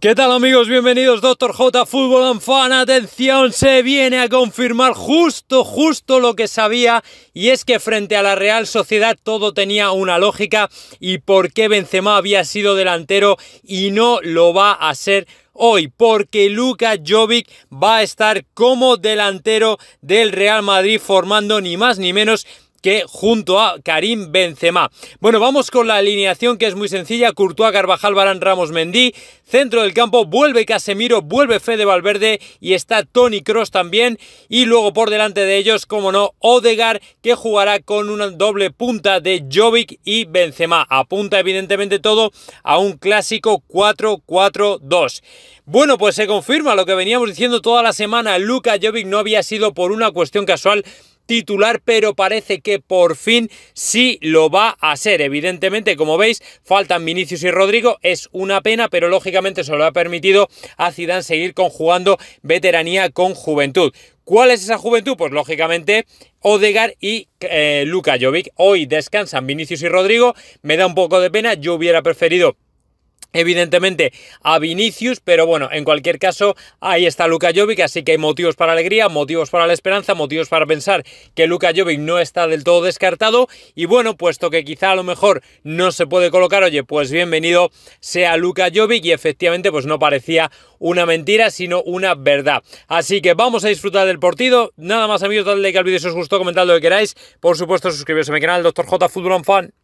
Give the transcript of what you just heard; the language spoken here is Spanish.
¿Qué tal amigos? Bienvenidos Doctor J Fútbol and Fan. Atención, se viene a confirmar justo, justo lo que sabía y es que frente a la Real Sociedad todo tenía una lógica y por qué Benzema había sido delantero y no lo va a ser hoy porque Luka Jovic va a estar como delantero del Real Madrid formando ni más ni menos que junto a Karim Benzema. Bueno, vamos con la alineación que es muy sencilla. Courtois, Carvajal, Barán, Ramos, Mendí. Centro del campo vuelve Casemiro, vuelve Fede Valverde y está Tony Cross también. Y luego por delante de ellos, como no, Odegar que jugará con una doble punta de Jovic y Benzema. Apunta evidentemente todo a un clásico 4-4-2. Bueno, pues se confirma lo que veníamos diciendo toda la semana. Luca Jovic no había sido por una cuestión casual titular, pero parece que por fin sí lo va a ser. Evidentemente, como veis, faltan Vinicius y Rodrigo, es una pena, pero lógicamente se lo ha permitido a Zidane seguir conjugando veteranía con juventud. ¿Cuál es esa juventud? Pues lógicamente Odegar y Luca eh, Luka Jovic. Hoy descansan Vinicius y Rodrigo. Me da un poco de pena. Yo hubiera preferido evidentemente a Vinicius, pero bueno, en cualquier caso, ahí está Luka Jovic, así que hay motivos para alegría, motivos para la esperanza, motivos para pensar que Luka Jovic no está del todo descartado y bueno, puesto que quizá a lo mejor no se puede colocar, oye, pues bienvenido sea Luka Jovic y efectivamente pues no parecía una mentira, sino una verdad. Así que vamos a disfrutar del partido. Nada más amigos, dadle like al vídeo si os gustó, comentad lo que queráis. Por supuesto, suscribiros a mi canal, Doctor J Fútbol Fan.